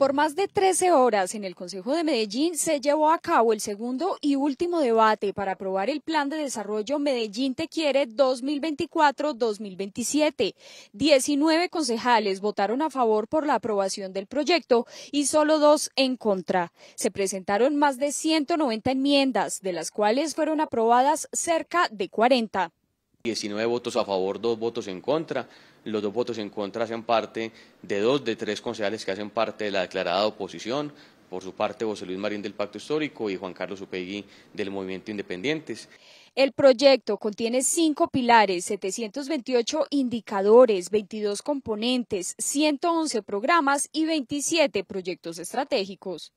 Por más de 13 horas en el Consejo de Medellín se llevó a cabo el segundo y último debate para aprobar el Plan de Desarrollo Medellín Te Quiere 2024-2027. 19 concejales votaron a favor por la aprobación del proyecto y solo dos en contra. Se presentaron más de 190 enmiendas, de las cuales fueron aprobadas cerca de 40. 19 votos a favor, dos votos en contra. Los dos votos en contra hacen parte de dos de tres concejales que hacen parte de la declarada oposición. Por su parte, José Luis Marín del Pacto Histórico y Juan Carlos Upegui del Movimiento Independientes. El proyecto contiene cinco pilares, 728 indicadores, 22 componentes, 111 programas y 27 proyectos estratégicos.